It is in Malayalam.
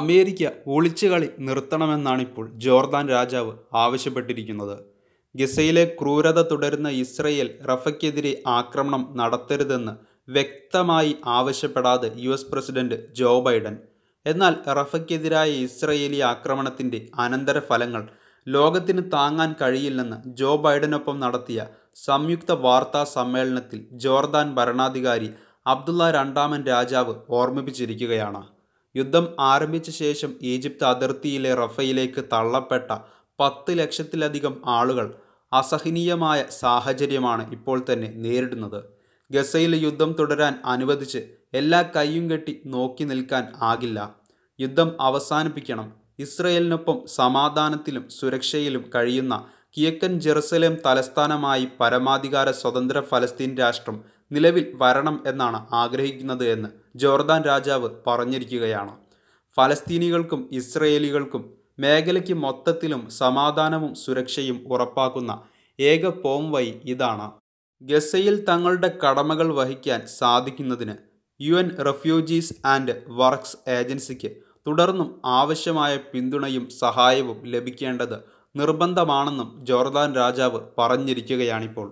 അമേരിക്ക ഒളിച്ചുകളി നിർത്തണമെന്നാണിപ്പോൾ ജോർദാൻ രാജാവ് ആവശ്യപ്പെട്ടിരിക്കുന്നത് ഗസയിലെ ക്രൂരത തുടരുന്ന ഇസ്രയേൽ റഫയ്ക്കെതിരെ ആക്രമണം നടത്തരുതെന്ന് വ്യക്തമായി ആവശ്യപ്പെടാതെ U S president Joe Biden എന്നാൽ റഫയ്ക്കെതിരായ ഇസ്രയേലി ആക്രമണത്തിൻ്റെ അനന്തരഫലങ്ങൾ ലോകത്തിന് താങ്ങാൻ കഴിയില്ലെന്ന് ജോ ബൈഡനൊപ്പം നടത്തിയ സംയുക്ത വാർത്താ സമ്മേളനത്തിൽ ജോർദാൻ ഭരണാധികാരി അബ്ദുള്ള രണ്ടാമൻ രാജാവ് ഓർമ്മിപ്പിച്ചിരിക്കുകയാണ് യുദ്ധം ആരംഭിച്ച ശേഷം ഈജിപ്ത് അതിർത്തിയിലെ റഫയിലേക്ക് തള്ളപ്പെട്ട പത്ത് ലക്ഷത്തിലധികം ആളുകൾ അസഹനീയമായ സാഹചര്യമാണ് ഇപ്പോൾ തന്നെ നേരിടുന്നത് ഗസയിൽ യുദ്ധം തുടരാൻ അനുവദിച്ച് എല്ലാ കൈയും കെട്ടി നോക്കി നിൽക്കാൻ ആകില്ല യുദ്ധം അവസാനിപ്പിക്കണം ഇസ്രയേലിനൊപ്പം സമാധാനത്തിലും സുരക്ഷയിലും കഴിയുന്ന കിഴക്കൻ ജെറുസലേം തലസ്ഥാനമായി പരമാധികാര സ്വതന്ത്ര ഫലസ്തീൻ രാഷ്ട്രം നിലവിൽ വരണം എന്നാണ് ആഗ്രഹിക്കുന്നത് എന്ന് ജോർദാൻ രാജാവ് പറഞ്ഞിരിക്കുകയാണ് ഫലസ്തീനികൾക്കും ഇസ്രയേലികൾക്കും മേഖലയ്ക്ക് മൊത്തത്തിലും സമാധാനവും സുരക്ഷയും ഉറപ്പാക്കുന്ന ഏക പോംവഴി ഇതാണ് ഗസയിൽ തങ്ങളുടെ കടമകൾ വഹിക്കാൻ സാധിക്കുന്നതിന് U N refugees and works ഏജൻസിക്ക് തുടർന്നും ആവശ്യമായ പിന്തുണയും സഹായവും ലഭിക്കേണ്ടത് നിർബന്ധമാണെന്നും ജോർദാൻ രാജാവ് പറഞ്ഞിരിക്കുകയാണിപ്പോൾ